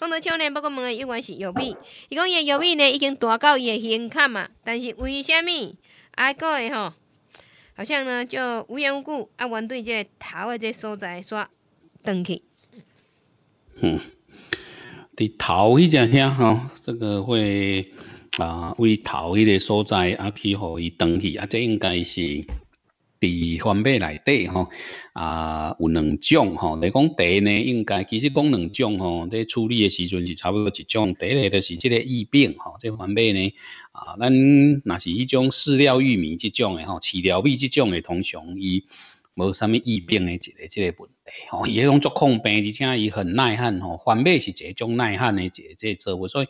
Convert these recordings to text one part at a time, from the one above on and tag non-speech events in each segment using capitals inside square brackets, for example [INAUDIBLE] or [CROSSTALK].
宋德超呢，包括问的医院是右臂，伊讲伊个右臂呢已经大到伊的胸坎嘛，但是为虾米啊哥诶吼，好像呢就无缘无故啊，原对这个头的这个所在煞断去。嗯，伫头迄只遐吼，这个会啊为头迄个所在啊去互伊断去啊，这应该是。伫环尾内底吼，啊，有两种吼。来讲地呢，应该其实讲两种吼，咧处理诶时阵是差不多一种。地内都是即个疫病吼。这环尾呢，啊，咱若是迄种饲料玉米即种诶吼，饲料米即种诶，通常伊无啥物疫病诶一个即个本。哦，伊迄种足抗病，而且伊很耐旱吼。番马是一种耐旱的这这作物，所以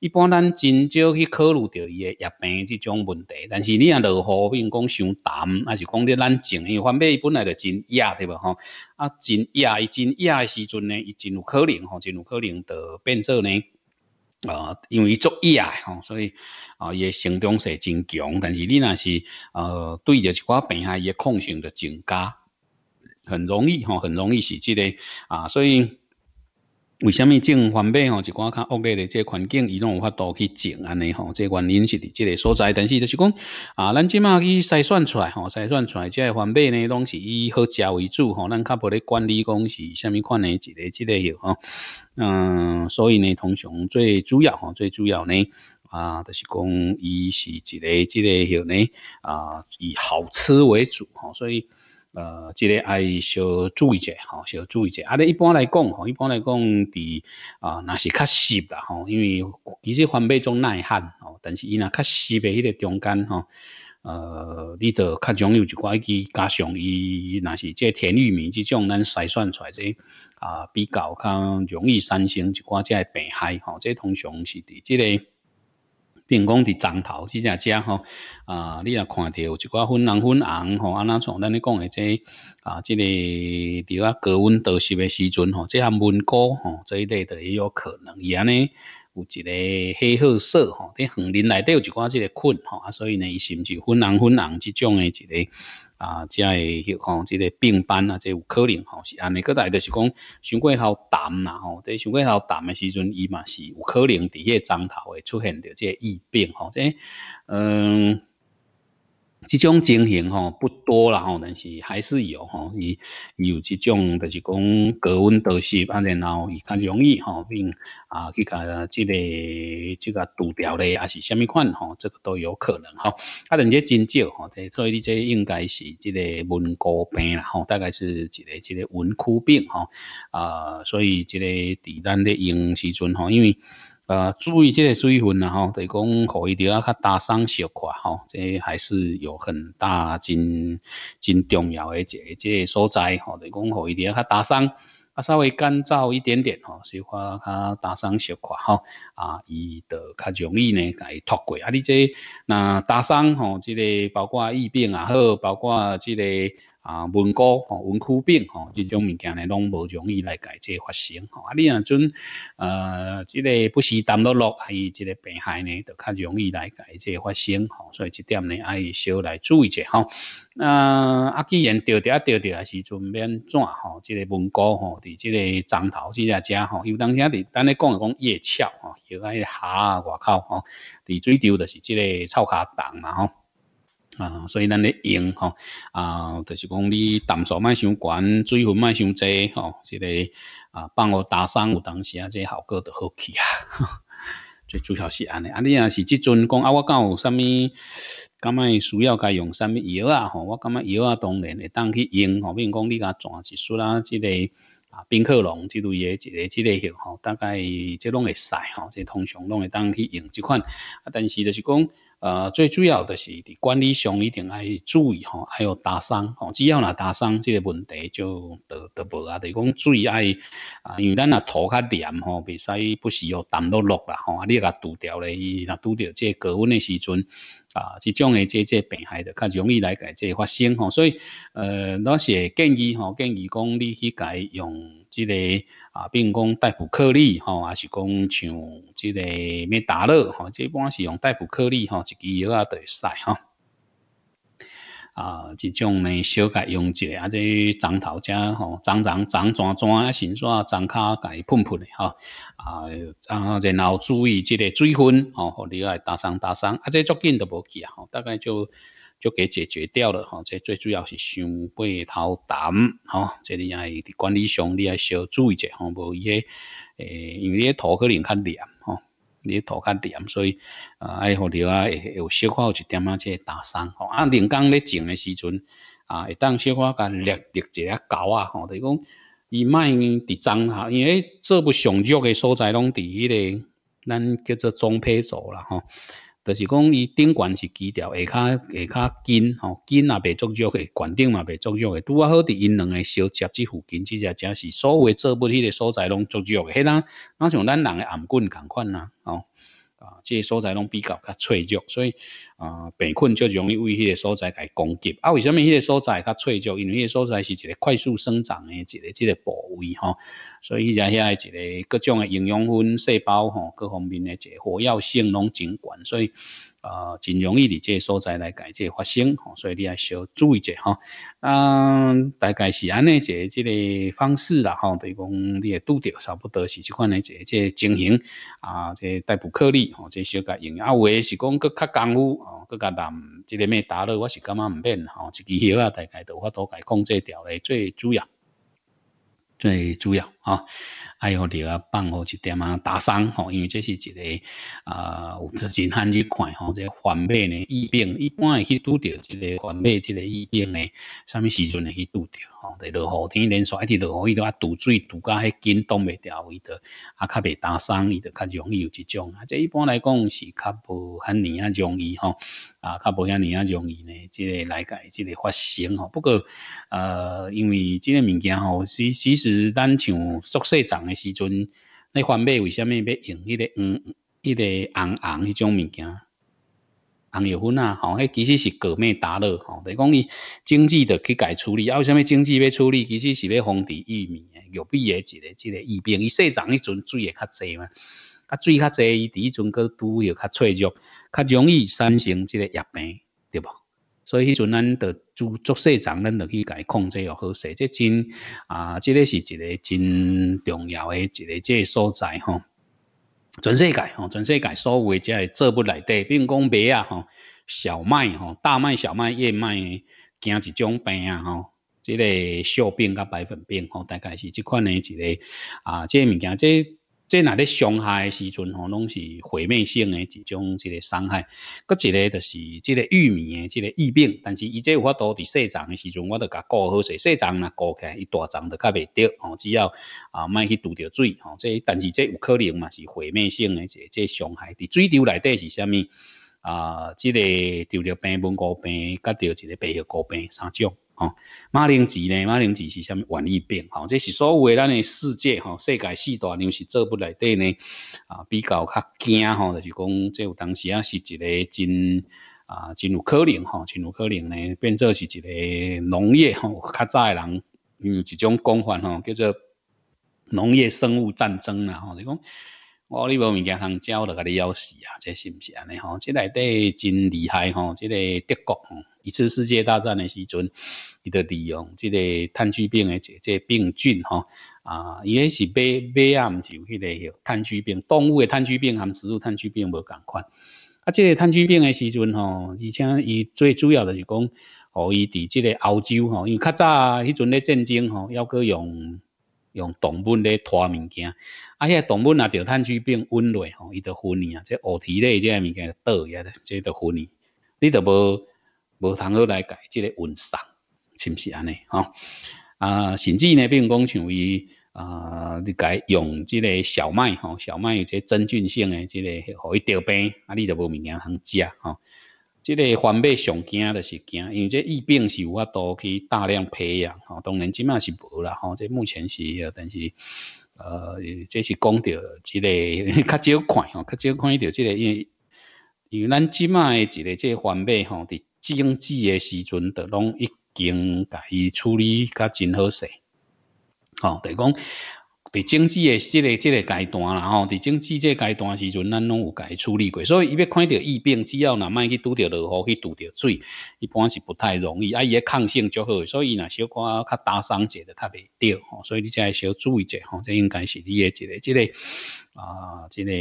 一般咱真少去考虑到伊的疫病即种问题。但是你若落雨比如讲伤淡，还是讲咧咱种，因为番马本来就真野对无吼？啊，真野伊真野的时阵呢，伊真有可能吼，真有可能就变做呢啊，因为作压吼，所以啊，伊诶成长性真强。但是你若是呃，对着一寡病害，伊诶抗性的增加。很容易哈，很容易是这个啊，所以为什么种番麦吼，一般较恶劣的这个环境，伊拢有法度去种安尼吼，这原因是伫即个所在，但是就是讲啊，咱即马去筛选出来吼，筛选出来即个番麦呢，拢是以好食为主吼，咱较无咧管理讲是虾米款的一个即个药吼，嗯，所以呢，通常最主要吼，最主要呢啊，就是讲伊是一个即个有呢啊，以好吃为主吼。所以。呃，这个爱小注意者，吼，小注意者。啊，你一般来讲，吼，一般来讲，伫啊，若是较湿啦吼。因为其实黄麦种耐旱，哦，但是伊若较湿诶迄个中间，吼，呃，你得较容易有一寡去加上伊若是即甜玉米即种，咱筛选出来即个、啊，比较较容易产生一寡即个病害，吼。这通常是伫即个。并讲伫长头，即只遮吼，啊，你也看着有一寡粉红粉红吼，啊，那像咱咧讲即个啊，即个伫啊高温潮湿诶时阵吼，即项文锅吼，这一类的也有可能，伊安尼有一个黑褐色吼，伫园林内底有一寡即个菌吼，啊，所以呢，伊甚至粉红粉红即种诶一个。啊，即个吼，即个病斑啊，即有可能吼是安尼。各代就是讲，伤过头淡啦吼，即伤过头淡诶时阵，伊嘛是有可能伫迄个针头会出现着个疫病吼，即嗯。这种情形哈不多啦吼，但是还是有吼、哈，伊有这种就是讲高温潮湿啊，然后伊较容易哈，并啊，去甲这个这个毒掉咧，还是虾米款吼，这个都有可能哈。啊，你这真少吼、哈，所以你这应该是这个文菇病啦哈，大概是一个这个文枯病哈啊，所以这个伫咱咧用时准哈，因为。呃，注意这个水分啊，吼，等是讲，可伊着啊，较打散小块，吼，这还是有很大、真、真重要的一个、一个所在，吼，等是讲，可伊着啊，较打散，啊，稍微干燥一点点，吼，就话较打散小块，吼，啊，伊就较容易呢，伊脱过啊。你这那打伤吼，这个包括疫病啊，好，包括这个。啊，蚊哥、文枯病吼，这种物件呢，拢无容易来改这发生吼。啊，你啊准呃，这个不时沾到落，还有这个病害呢，就较容易来改这发生吼。所以这点呢，还要少来注意者吼。那啊，既然钓钓钓钓还是准免怎吼，这个文哥吼，伫这个樟头即只只吼，有当些伫等你讲讲叶翘吼，又爱虾外口吼，伫水丢的是这个臭虾档嘛吼。啊，所以咱咧用吼，啊，就是讲你淡素莫伤悬，水分莫伤济吼，之个啊，放互打伤有当时啊，即个效果都好起啊。[LAUGHS] 最主要是安尼，啊，你若是即阵讲啊，我讲有啥物，感觉需要该用啥物药啊，吼，我感觉药啊，当然会当去用吼，如讲你甲转基因啊，即个。啊，冰克龙之类嘅一个之类型吼，大概即拢会使吼，即通常拢会当去用即款。啊，但是就是讲，呃，最主要就是伫管理上一定爱注意吼，还有打散吼。只要若打散，即个问题就得得无啊。等于讲注意爱，因为咱若涂较黏吼，未使不时哦，淡落落啦吼，你若拄着咧，伊若堵掉即高温的时阵。啊，即种诶即即病害的，较容易来解即发生吼，所以呃，我是建议吼，建议讲你去改用这个啊，比如讲代补克粒吼，还是讲像即个灭打乐吼，即、一般是用代补克粒吼，一支药啊等会使哈。啊，这种呢，小改用一下，啊，这长头只吼，长长长爪爪，啊，先刷长骹家喷喷的吼，啊，然后注意这个水分，哦，你爱打伤打伤，啊，这足近都无去啊，大概就就给解决掉了即、这最主要是伤背头胆，哈，这里爱管理上，你要小注意一下，无伊诶，因为伊土可能较黏，吼。你土较黏，所以啊，爱河流啊，会有小可有一点啊，即打伤吼。啊，人工咧种的时阵啊，会当小可甲掠掉一啊狗啊吼，就讲伊卖伫长哈，因为做不上热的所在拢伫迄个咱叫做中胚组啦吼。就是讲，伊顶悬是基调，下骹下骹紧吼，紧也袂足足诶，悬顶嘛袂足足诶，拄啊好伫因两个小接即附近，即只正是所谓作物迄个所在拢足足诶。迄咱咱像咱人诶颔棍同款啊哦。啊，这些所在拢比较较脆弱，所以啊，病菌就容易为迄个所在来攻击。啊，为什么迄个所在较脆弱？因为迄个所在是一个快速生长的一个即个部位哈，所以在遐一个各种的营养分细胞哈，各方面一个活跃性拢真悬，所以。呃，真容易伫这个所在来改这发生，所以你要需要注意者吼、啊，嗯，大概是安尼一个这个方式啦，吼，等于讲你也拄着差不多是即款的这个情形啊，这逮捕颗粒，吼，这小改用，啊，诶是讲搁较功夫，哦，搁较难，这个咩打落，我是感觉毋免，吼，一己以啊大概都法多改控制掉咧，最主要，最主要。啊，爱互你啊，放好一点啊，打伤吼，因为这是一个啊，有真罕去看吼，这黄病呢疫病，一般会去拄着一个黄病，一个疫病呢，啥物时阵会去拄着吼，在落雨天连续一直落雨，伊都啊，堵水堵甲迄根挡袂牢，伊都啊，较袂打伤，伊都较容易有即种啊，这一般来讲是较无遐尼啊容易吼，啊，较无遐尼啊容易呢，即个来个即个发生吼，不过呃，因为即个物件吼，实其实咱像。做社长诶时阵，你翻买为虾米要用迄个黄、迄个红红迄种物件？红药粉啊，吼，迄其实是葛咩打落吼。等于讲伊整季着去解处理，啊，有什么整季要处理，其实是要防治玉米的药病。一个一个疫病，伊细长迄阵水会较济嘛，啊，水较济，伊伫迄阵个拄着较脆弱，较容易产生即个疫病，对无？所以迄阵，咱着做做细账，咱着去甲伊控制又好，势。即真啊，即个是一个真重要诶一个即个所在吼。全世界吼，全世界所有诶即做不来比如讲麦啊吼，小麦吼，大麦、小麦、燕麦，惊一种病啊吼，即个锈病甲白粉病吼，大概是即款诶一个啊，即物件即。即哪咧伤害的时阵吼，拢是毁灭性的一种一个伤害。搁一个就是这个玉米的这个疫病，但是伊这有法多伫细长的时阵，我着甲顾好些细长啦割开，伊大长的较袂掉吼。只要啊卖去拄着水吼，即但是这有可能嘛是毁灭性的一个即伤害。伫水流内底是虾米啊？即个丢着病虫害病，甲着一个白叶枯病三种。哦，马铃薯呢？马铃薯是什万变？哦，这是所有嘅嗱世界，世界四大粮食做不来底呢。啊，比较较惊，就是讲，即有当时啊，是一个真啊，真有可能，真有可能呢变做是一个农业，较早诶人，有一种讲法，叫做农业生物战争啦，就讲。我你无物件通教，就甲你枵死啊！这是毋是安尼吼？即内底真厉害吼！即个德国吼，一次世界大战诶时阵，伊就利用即个炭疽病的即即病菌吼啊！伊迄是买买啊，唔就迄个炭疽病，动物诶炭疽病含植物炭疽病无共款。啊，即个炭疽病诶时阵吼，而且伊最主要的是讲，哦，伊伫即个欧洲吼，因为较早迄阵咧战争吼，要佮用。用动物咧拖物件，啊，遐动物若着趁去变温暖吼，伊着分离啊，这黑体类这物件倒去下咧，这着分离，你着无无通好来解即个运送，是毋是安尼吼？啊，甚至呢，比如讲像伊啊，你解用即个小麦吼，小麦有这真菌性诶，即个互伊得病，啊，你着无物件通食吼。即个环马上惊著是惊，因为这疫病是有法度去大量培养，吼，当然即卖是无啦，吼，这目前是，但是，呃，这是讲到即个 [LAUGHS] 较少看，吼，较少看到即个，因为，因为咱即卖的即个即个番马吼，伫经济的时阵，都拢已经甲伊处理较真好势，吼，等于讲。伫整治的这个、这个阶段啦吼，伫整治即个阶段时阵，咱拢有己处理过，所以伊要看着疫病，只要若卖去拄着落雨去拄着水，一般是不太容易。啊，伊诶抗性足好，所以若小可较打伤者就较别着吼。所以你再小注意者吼，这应该是你诶一个、这个。啊，这个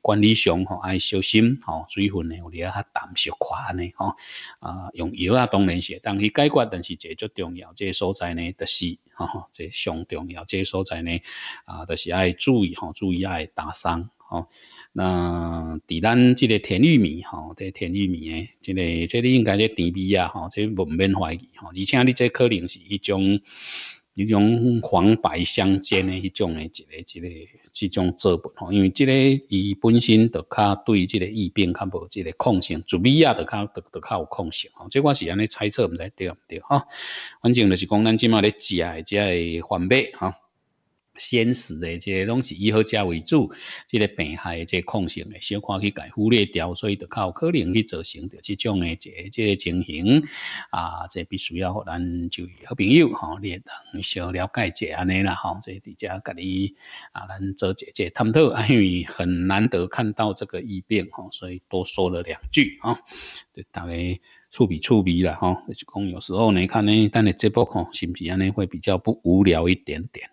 管理上吼爱小心吼，水分呢有滴啊较淡小寡呢吼啊，用药啊当然是会当是解决但是这最重要，这个所在呢，就是吼这上重要，这个所在呢啊，就是爱注意吼，注意爱打伤吼。那在咱这个甜玉米吼，这个甜玉米呢，这个这你应该这甜味啊吼，这毋免怀疑吼，而且你这可能是一种一种黄白相间的一种呢，一个一个。是种资本吼，因为即个伊本身得较对即个疫病较无即个抗性，祖比啊得较得得较有抗性吼。即款是安尼猜测，毋知对毋对哈？反正就是讲咱即马咧食诶，只个反面吼。现实的这东西以好食为主，这个病害这抗性的小可去改忽略掉，所以较有可能去造成着这种的这这情形啊，这必须要和咱就好朋友吼连。小了解一安尼啦，吼，所以底下甲你啊，咱做姐姐探讨，[LAUGHS] 因为很难得看到这个疫病，吼，所以多说了两句吼，就大家触笔触笔了，吼，是讲有时候你看呢，当你直播吼，是不是安尼会比较不无聊一点点？